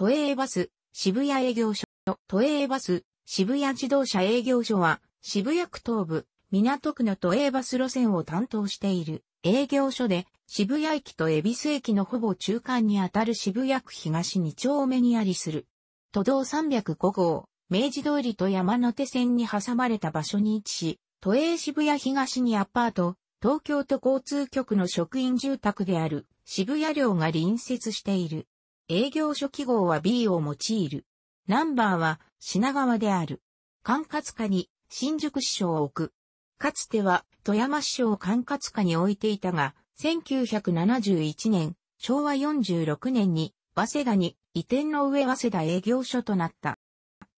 都営バス、渋谷営業所、都営バス、渋谷自動車営業所は、渋谷区東部、港区の都営バス路線を担当している営業所で、渋谷駅と恵比寿駅のほぼ中間にあたる渋谷区東2丁目にありする。都道305号、明治通りと山手線に挟まれた場所に位置し、都営渋谷東にアパート、東京都交通局の職員住宅である渋谷寮が隣接している。営業所記号は B を用いる。ナンバーは品川である。管轄下に新宿支所を置く。かつては富山支所を管轄下に置いていたが、1971年、昭和46年に、早稲田に移転の上早稲田営業所となった。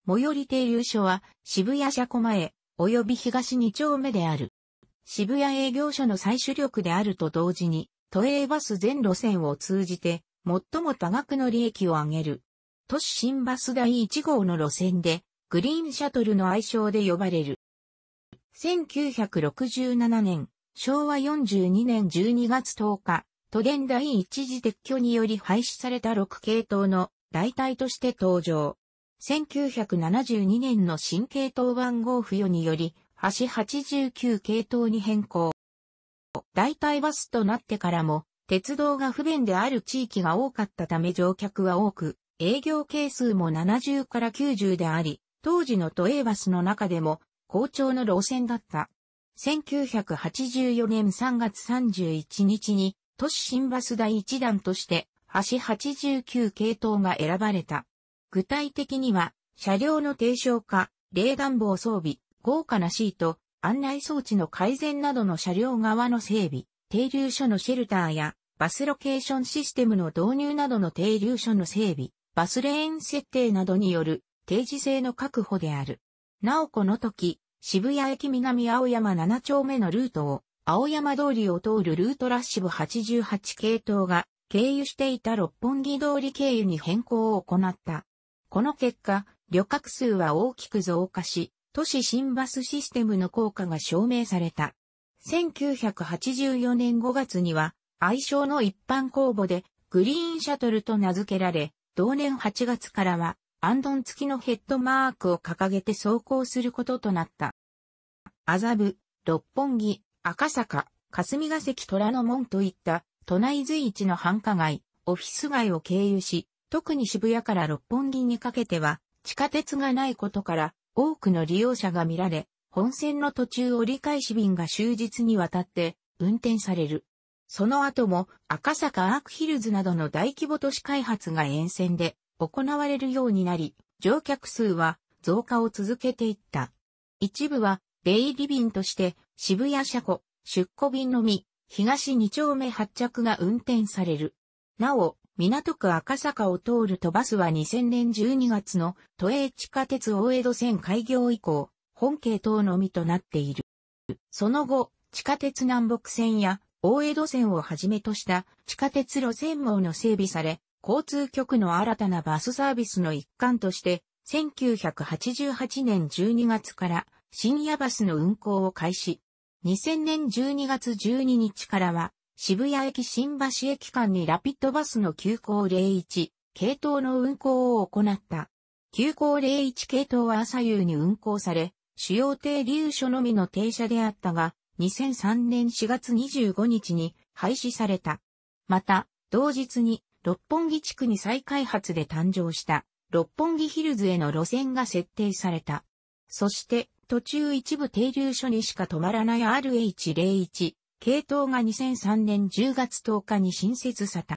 最寄り停留所は渋谷車庫前、及び東2丁目である。渋谷営業所の最主力であると同時に、都営バス全路線を通じて最も多額の利益を上げる。都市新バス第1号の路線で、グリーンシャトルの愛称で呼ばれる。1967年、昭和42年12月10日、都電第一次撤去により廃止された6系統の代替として登場。1972年の新系統番号付与により、橋89系統に変更。代替バスとなってからも、鉄道が不便である地域が多かったため乗客は多く、営業係数も70から90であり、当時の都営バスの中でも好調の路線だった。1984年3月31日に都市新バス第1弾として橋89系統が選ばれた。具体的には車両の低床化、冷暖房装備、豪華なシート、案内装置の改善などの車両側の整備、停留所のシェルターやバスロケーションシステムの導入などの停留所の整備、バスレーン設定などによる定時制の確保である。なおこの時、渋谷駅南青山7丁目のルートを、青山通りを通るルートラッシブ88系統が経由していた六本木通り経由に変更を行った。この結果、旅客数は大きく増加し、都市新バスシステムの効果が証明された。1984年5月には、愛称の一般公募で、グリーンシャトルと名付けられ、同年8月からは、アンドン付きのヘッドマークを掲げて走行することとなった。麻布、六本木、赤坂、霞ヶ関虎ノ門といった都内随一の繁華街、オフィス街を経由し、特に渋谷から六本木にかけては地下鉄がないことから多くの利用者が見られ、本線の途中折り返し便が終日にわたって運転される。その後も赤坂アークヒルズなどの大規模都市開発が沿線で行われるようになり、乗客数は増加を続けていった。一部は、デイリ便として、渋谷車庫、出庫便のみ、東2丁目発着が運転される。なお、港区赤坂を通るとバスは2000年12月の都営地下鉄大江戸線開業以降、本系統のみとなっている。その後、地下鉄南北線や大江戸線をはじめとした地下鉄路線網の整備され、交通局の新たなバスサービスの一環として、1988年12月から深夜バスの運行を開始。2000年12月12日からは、渋谷駅新橋駅間にラピッドバスの急行01系統の運行を行った。急行01系統は朝夕に運行され、主要停留所のみの停車であったが、2003年4月25日に廃止された。また、同日に六本木地区に再開発で誕生した六本木ヒルズへの路線が設定された。そして途中一部停留所にしか止まらない RH01 系統が2003年10月10日に新設された。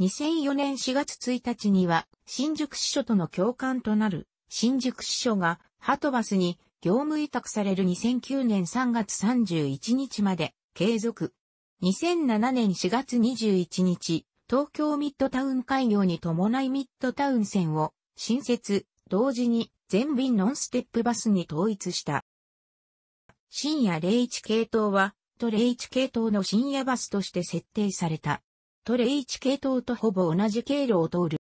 2004年4月1日には新宿支所との共感となる新宿支所がハトバスに業務委託される2009年3月31日まで継続。2007年4月21日、東京ミッドタウン開業に伴いミッドタウン線を新設、同時に全便ノンステップバスに統一した。深夜01系統は、都01系統の深夜バスとして設定された。都01系統とほぼ同じ経路を通る。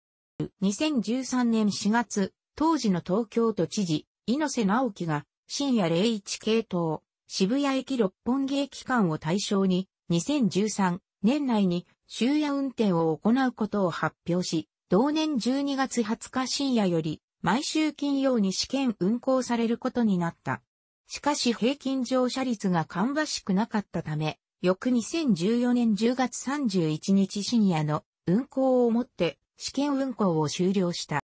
2013年4月、当時の東京都知事、猪瀬直樹が、深夜01系統、渋谷駅六本木駅間を対象に、2013年内に終夜運転を行うことを発表し、同年12月20日深夜より、毎週金曜に試験運行されることになった。しかし平均乗車率が芳しくなかったため、翌2014年10月31日深夜の運行をもって試験運行を終了した。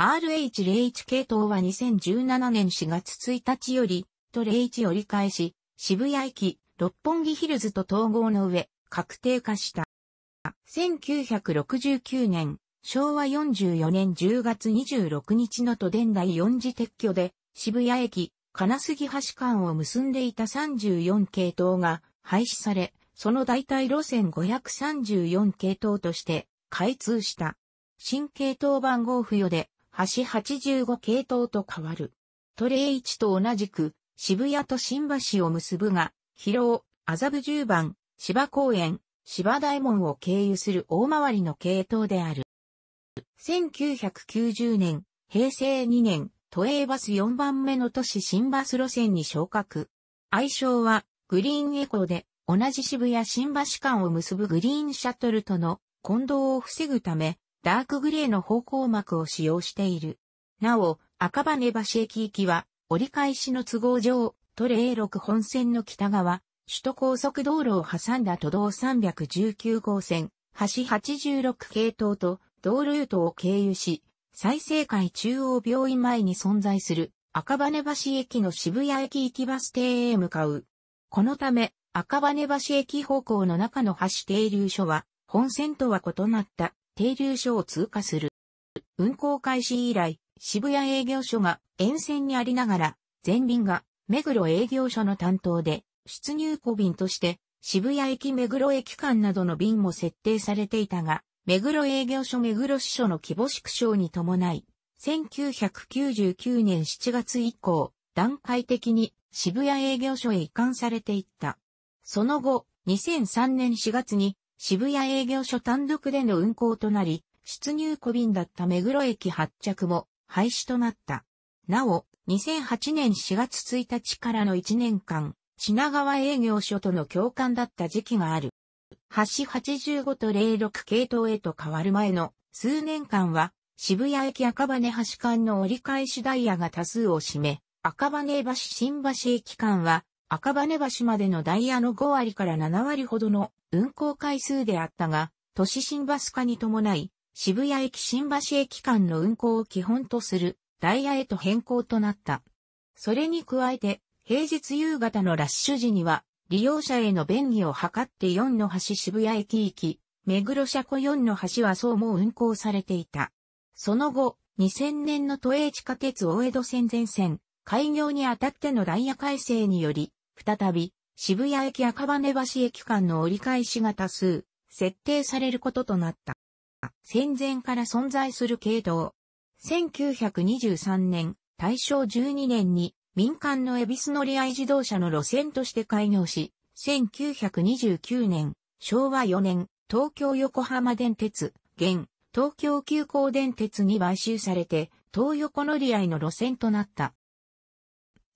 RH01 系統は2017年4月1日より、と01折り返し、渋谷駅、六本木ヒルズと統合の上、確定化した。1969年、昭和44年10月26日の都電第4次撤去で、渋谷駅、金杉橋間を結んでいた34系統が廃止され、その代替路線534系統として開通した。新系統番号付与で橋85系統と変わる。トレイ1と同じく、渋谷と新橋を結ぶが、広尾、麻布10番、芝公園、芝大門を経由する大回りの系統である。1990年、平成2年、都営バス4番目の都市新バス路線に昇格。愛称は、グリーンエコーで、同じ渋谷新橋間を結ぶグリーンシャトルとの混同を防ぐため、ダークグレーの方向膜を使用している。なお、赤羽橋駅行きは、折り返しの都合上、都レ6本線の北側、首都高速道路を挟んだ都道319号線、橋86系統と、道ルートを経由し、再生会中央病院前に存在する赤羽橋駅の渋谷駅行きバス停へ向かう。このため、赤羽橋駅方向の中の橋停留所は、本線とは異なった停留所を通過する。運行開始以来、渋谷営業所が沿線にありながら、全便が目黒営業所の担当で、出入庫便として渋谷駅目黒駅間などの便も設定されていたが、目黒営業所目黒支所の規模縮小に伴い、1999年7月以降、段階的に渋谷営業所へ移管されていった。その後、2003年4月に渋谷営業所単独での運行となり、出入庫便だった目黒駅発着も廃止となった。なお、2008年4月1日からの1年間、品川営業所との共感だった時期がある。橋85と06系統へと変わる前の数年間は、渋谷駅赤羽橋間の折り返しダイヤが多数を占め、赤羽橋新橋駅間は赤羽橋までのダイヤの5割から7割ほどの運行回数であったが、都市新バス化に伴い、渋谷駅新橋駅間の運行を基本とするダイヤへと変更となった。それに加えて、平日夕方のラッシュ時には、利用者への便宜を図って4の橋渋谷駅行き、目黒車庫4の橋はそうも運行されていた。その後、2000年の都営地下鉄大江戸線全線、開業にあたってのダイヤ改正により、再び、渋谷駅赤羽橋駅間の折り返しが多数、設定されることとなった。戦前から存在する系統。1923年、大正12年に民間の恵比寿乗り合い自動車の路線として開業し、1929年、昭和4年、東京横浜電鉄、現、東京急行電鉄に買収されて、東横乗り合いの路線となった。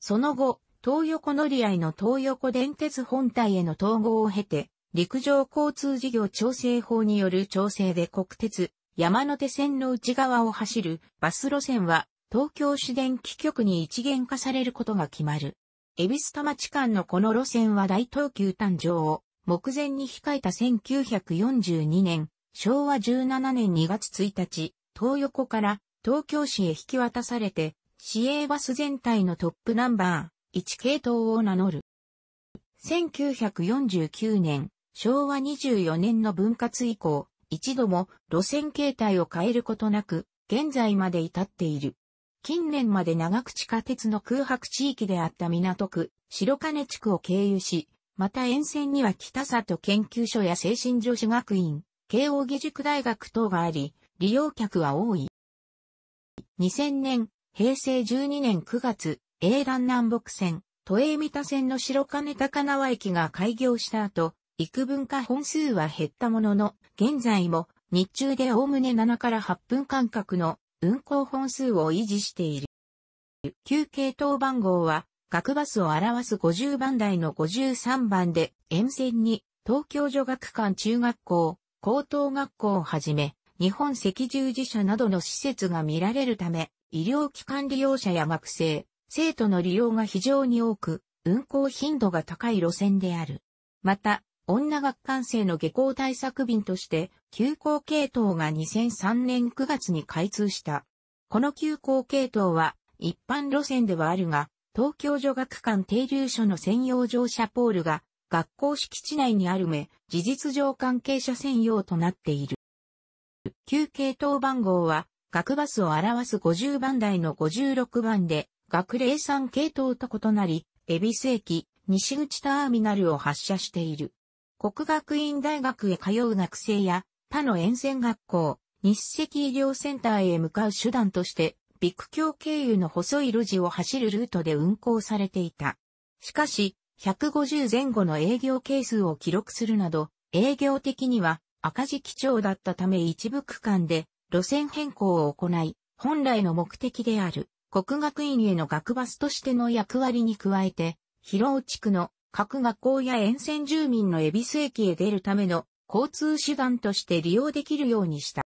その後、東横乗り合いの東横電鉄本体への統合を経て、陸上交通事業調整法による調整で国鉄、山手線の内側を走るバス路線は東京市電気局に一元化されることが決まる。恵比寿田町間のこの路線は大東急誕生を目前に控えた1942年、昭和17年2月1日、東横から東京市へ引き渡されて、市営バス全体のトップナンバー、1系統を名乗る。1949年、昭和24年の分割以降、一度も路線形態を変えることなく、現在まで至っている。近年まで長く地下鉄の空白地域であった港区、白金地区を経由し、また沿線には北里研究所や精神女子学院、慶応義塾大学等があり、利用客は多い。2000年、平成12年9月、英団南北線、都営三田線の白金高輪駅が開業した後、幾分か本数は減ったものの、現在も日中で概ね7から8分間隔の運行本数を維持している。休系統番号は、学バスを表す50番台の53番で、沿線に東京女学館中学校、高等学校をはじめ、日本赤十字社などの施設が見られるため、医療機関利用者や学生、生徒の利用が非常に多く、運行頻度が高い路線である。また、女学館生の下校対策便として、休校系統が2003年9月に開通した。この休校系統は、一般路線ではあるが、東京女学館停留所の専用乗車ポールが、学校敷地内にあるめ、事実上関係者専用となっている。旧系統番号は、学バスを表す50番台の56番で、学齢産系統と異なり、恵比寿駅、西口ターミナルを発車している。国学院大学へ通う学生や、他の沿線学校、日赤医療センターへ向かう手段として、ビク橋経由の細い路地を走るルートで運行されていた。しかし、150前後の営業係数を記録するなど、営業的には赤字基調だったため一部区間で路線変更を行い、本来の目的である国学院への学バスとしての役割に加えて、広尾地区の各学校や沿線住民の恵比寿駅へ出るための交通手段として利用できるようにした。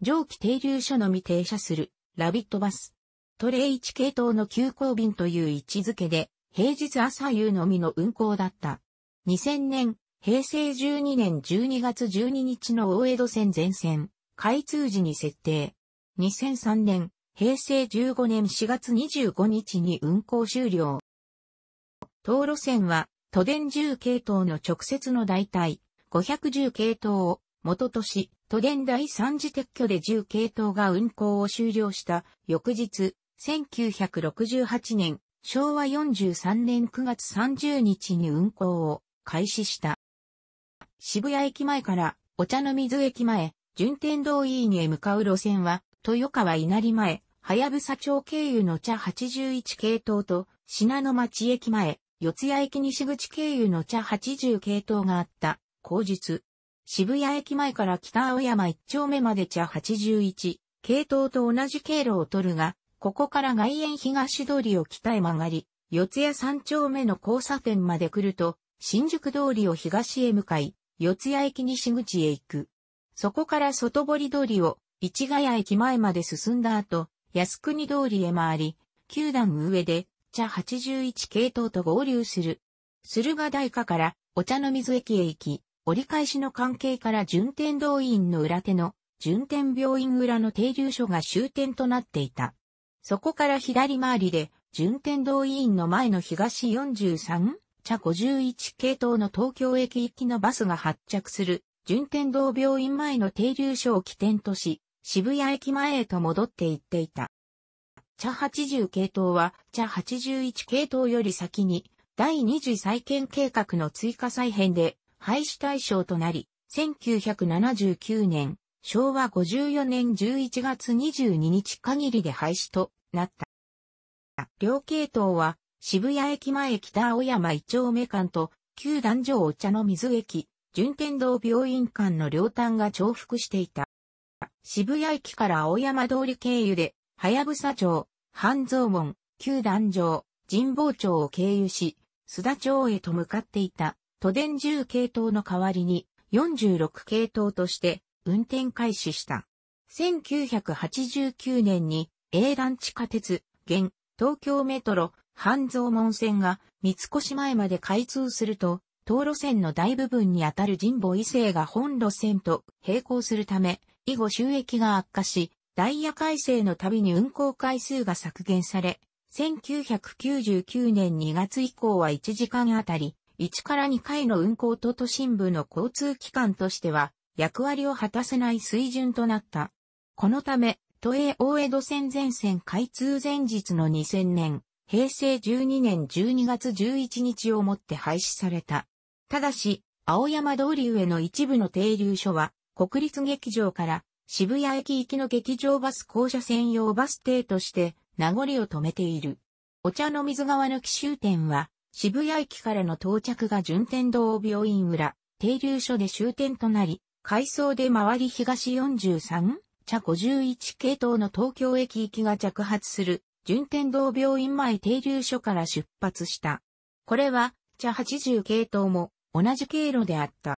上記停留所のみ停車するラビットバス。トレイ1系統の急行便という位置づけで、平日朝夕のみの運行だった。2000年、平成12年12月12日の大江戸線全線、開通時に設定。2003年、平成15年4月25日に運行終了。当路線は、都電10系統の直接の代替、510系統を、元年、都電第3次撤去で10系統が運行を終了した、翌日、1968年、昭和43年9月30日に運行を開始した。渋谷駅前からお茶の水駅前、順天堂 E にへ向かう路線は、豊川稲荷前、はやぶさ町経由の茶81系統と、品の町駅前、四谷駅西口経由の茶80系統があった、後日。渋谷駅前から北青山一丁目まで茶81、系統と同じ経路を取るが、ここから外苑東通りを北へ曲がり、四谷三丁目の交差点まで来ると、新宿通りを東へ向かい、四谷駅西口へ行く。そこから外堀通りを、市ヶ谷駅前まで進んだ後、靖国通りへ回り、九段上で、茶81系統と合流する。駿河台下から、お茶の水駅へ行き、折り返しの関係から順天堂院の裏手の、順天病院裏の停留所が終点となっていた。そこから左回りで、順天堂院の前の東43、茶51系統の東京駅行きのバスが発着する、順天堂病院前の停留所を起点とし、渋谷駅前へと戻って行っていた。茶80系統は茶81系統より先に第二次再建計画の追加再編で廃止対象となり、1979年、昭和54年11月22日限りで廃止となった。両系統は渋谷駅前北青山一丁目間と旧壇上お茶の水駅、順天堂病院間の両端が重複していた。渋谷駅から青山通り経由で、はやぶさ町、半蔵門、旧団城、神保町を経由し、須田町へと向かっていた、都電10系統の代わりに、46系統として、運転開始した。1989年に、営団地下鉄、現、東京メトロ、半蔵門線が三越前まで開通すると、東路線の大部分にあたる神保伊勢が本路線と並行するため、以後収益が悪化し、ダイヤ改正のたびに運行回数が削減され、1999年2月以降は1時間あたり、1から2回の運行と都心部の交通機関としては、役割を果たせない水準となった。このため、都営大江戸線全線開通前日の2000年、平成12年12月11日をもって廃止された。ただし、青山通り上の一部の停留所は、国立劇場から渋谷駅行きの劇場バス校舎専用バス停として名残を止めている。お茶の水側の奇襲点は渋谷駅からの到着が順天堂病院裏、停留所で終点となり、回送で回り東43、茶51系統の東京駅行きが着発する順天堂病院前停留所から出発した。これは茶80系統も同じ経路であった。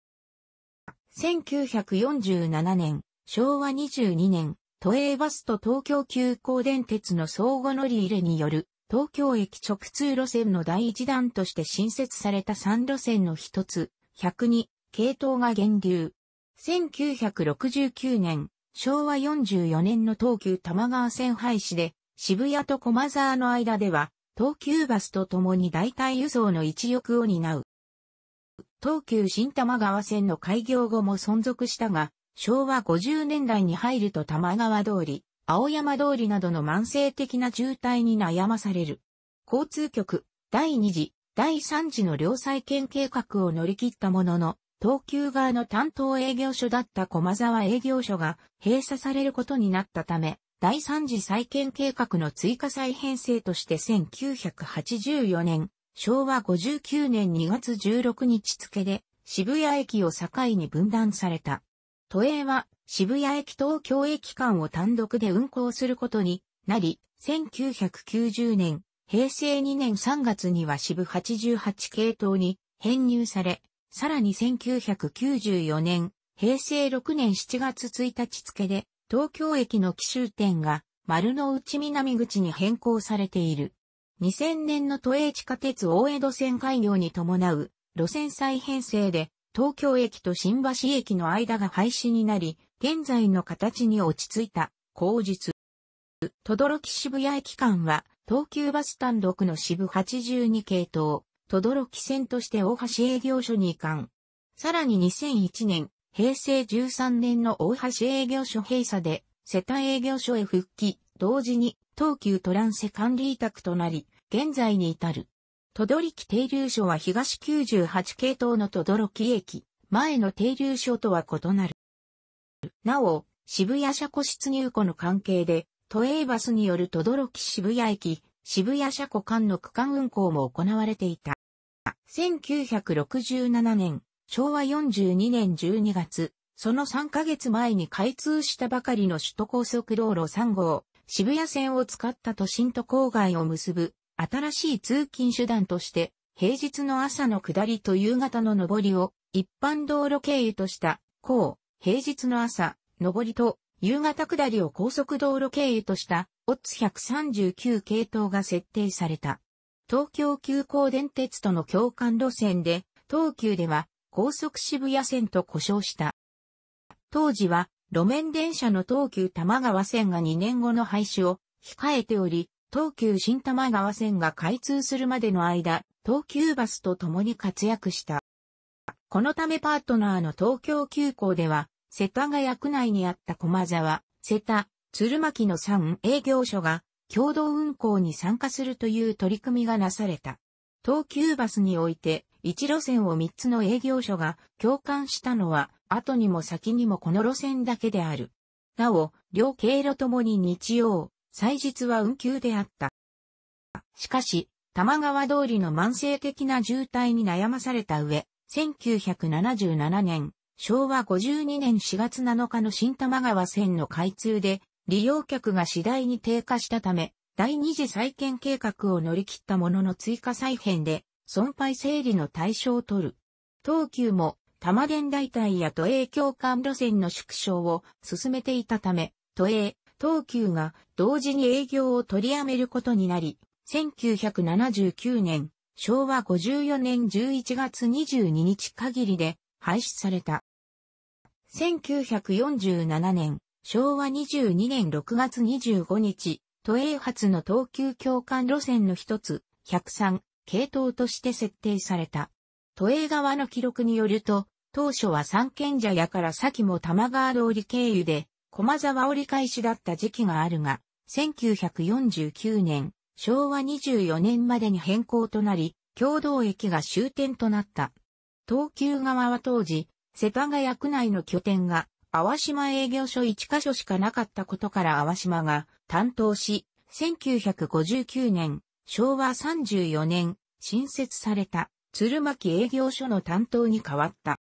1947年、昭和22年、都営バスと東京急行電鉄の相互乗り入れによる東京駅直通路線の第一弾として新設された3路線の一つ、102系統が源流。1969年、昭和44年の東急玉川線廃止で、渋谷と駒沢の間では、東急バスと共に代替輸送の一翼を担う、東急新玉川線の開業後も存続したが、昭和50年代に入ると玉川通り、青山通りなどの慢性的な渋滞に悩まされる。交通局、第2次、第3次の両再建計画を乗り切ったものの、東急側の担当営業所だった駒沢営業所が閉鎖されることになったため、第3次再建計画の追加再編成として1984年、昭和59年2月16日付で渋谷駅を境に分断された。都営は渋谷駅東京駅間を単独で運行することになり、1990年、平成2年3月には渋88系統に編入され、さらに1994年、平成6年7月1日付で、東京駅の奇襲点が丸の内南口に変更されている。2000年の都営地下鉄大江戸線開業に伴う路線再編成で東京駅と新橋駅の間が廃止になり、現在の形に落ち着いた後日。とどろき渋谷駅間は東急バス単独の支部82系統、とどろき線として大橋営業所に移管。さらに2001年、平成13年の大橋営業所閉鎖で世帯営業所へ復帰、同時に東急トランセ管理委託となり、現在に至る。都取停留所は東98系統の都取駅、前の停留所とは異なる。なお、渋谷車庫出入庫の関係で、都営バスによる都取渋谷駅、渋谷車庫間の区間運行も行われていた。1967年、昭和42年12月、その3ヶ月前に開通したばかりの首都高速道路3号、渋谷線を使った都心と郊外を結ぶ新しい通勤手段として平日の朝の下りと夕方の上りを一般道路経由とした高平日の朝上りと夕方下りを高速道路経由としたオッツ139系統が設定された。東京急行電鉄との共感路線で東急では高速渋谷線と呼称した。当時は路面電車の東急多摩川線が2年後の廃止を控えており、東急新多摩川線が開通するまでの間、東急バスと共に活躍した。このためパートナーの東京急行では、世田谷区内にあった駒沢、瀬田、鶴巻の3営業所が共同運行に参加するという取り組みがなされた。東急バスにおいて一路線を三つの営業所が共感したのは、後にも先にもこの路線だけである。なお、両経路ともに日曜、祭日は運休であった。しかし、玉川通りの慢性的な渋滞に悩まされた上、1977年、昭和52年4月7日の新玉川線の開通で、利用客が次第に低下したため、第二次再建計画を乗り切ったものの追加再編で、損廃整理の対象を取る。東急も多摩電代隊や都営共感路線の縮小を進めていたため、都営、東急が同時に営業を取りやめることになり、1979年、昭和54年11月22日限りで廃止された。1947年、昭和22年6月25日、都営発の東急共感路線の一つ、103、系統として設定された。都営側の記録によると、当初は三軒茶屋から先も玉川通り経由で、駒沢折り返しだった時期があるが、1949年、昭和24年までに変更となり、共同駅が終点となった。東急側は当時、世田谷区内の拠点が、淡島営業所1箇所しかなかったことから淡島が担当し、1959年、昭和34年、新設された鶴巻営業所の担当に変わった。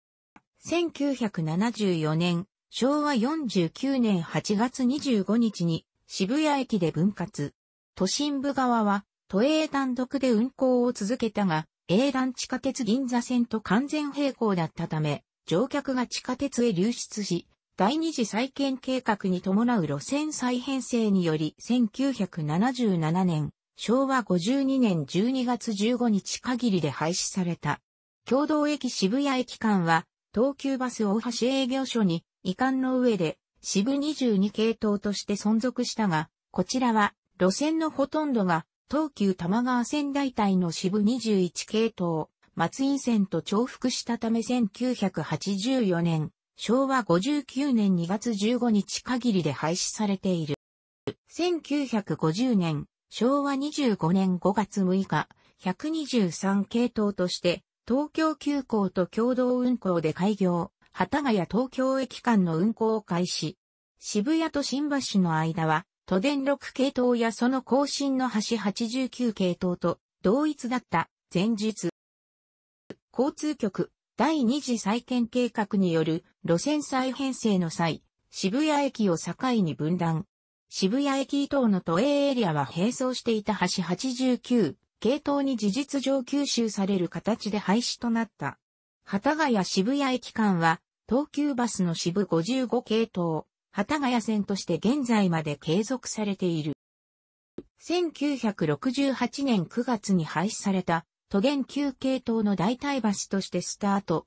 1974年、昭和49年8月25日に渋谷駅で分割。都心部側は都営単独で運行を続けたが、営団地下鉄銀座線と完全並行だったため、乗客が地下鉄へ流出し、第二次再建計画に伴う路線再編成により1977年、昭和52年12月15日限りで廃止された。共同駅渋谷駅間は、東急バス大橋営業所に移管の上で、渋22系統として存続したが、こちらは路線のほとんどが東急玉川線代替の渋21系統、松井線と重複したため1984年、昭和59年2月15日限りで廃止されている。1950年、昭和25年5月6日、123系統として、東京急行と共同運行で開業、幡ヶ谷東京駅間の運行を開始。渋谷と新橋の間は、都電6系統やその更新の橋89系統と同一だった前日。交通局第二次再建計画による路線再編成の際、渋谷駅を境に分断、渋谷駅等の都営エリアは並走していた橋89、系統に事実上吸収される形で廃止となった。幡ヶ谷渋谷駅間は、東急バスの渋55系統、幡ヶ谷線として現在まで継続されている。1968年9月に廃止された、都電9系統の代替橋としてスタート。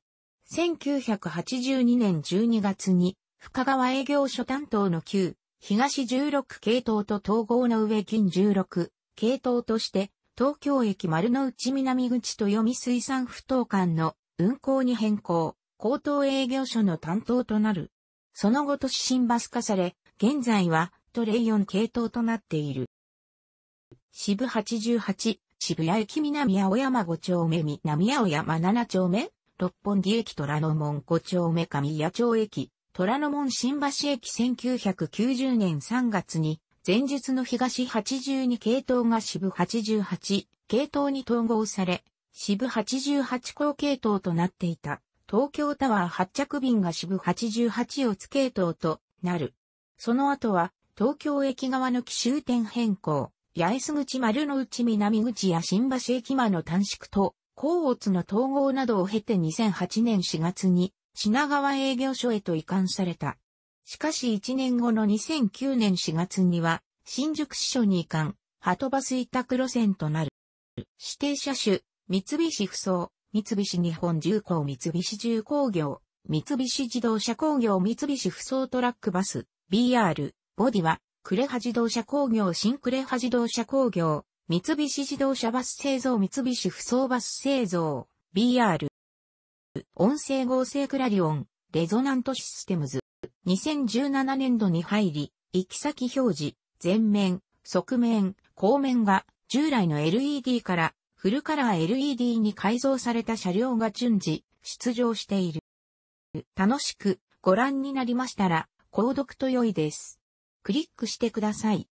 1982年12月に、深川営業所担当の旧東16系統と統合の上近16系統として、東京駅丸の内南口と読水産不等間の運行に変更、高等営業所の担当となる。その後都市新バス化され、現在はトレイオン系統となっている。渋88、渋谷駅南青山5丁目南青山7丁目、六本木駅虎ノ門5丁目上野町駅、虎ノ門新橋駅1990年3月に、前述の東82系統が支部88系統に統合され、支部88高系統となっていた。東京タワー発着便が支部88をつ系統となる。その後は、東京駅側の奇襲点変更、八重洲口丸の内南口や新橋駅間の短縮と、甲乙の統合などを経て2008年4月に、品川営業所へと移管された。しかし1年後の2009年4月には、新宿支所に移管、鳩とバス委託路線となる。指定車種、三菱不走、三菱日本重工三菱重工業、三菱自動車工業三菱不走トラックバス、BR、ボディは、クレハ自動車工業新クレハ自動車工業、三菱自動車バス製造三菱不走バス製造、BR、音声合成クラリオン、レゾナントシステムズ。2017年度に入り、行き先表示、前面、側面、後面が従来の LED からフルカラー LED に改造された車両が順次出場している。楽しくご覧になりましたら、購読と良いです。クリックしてください。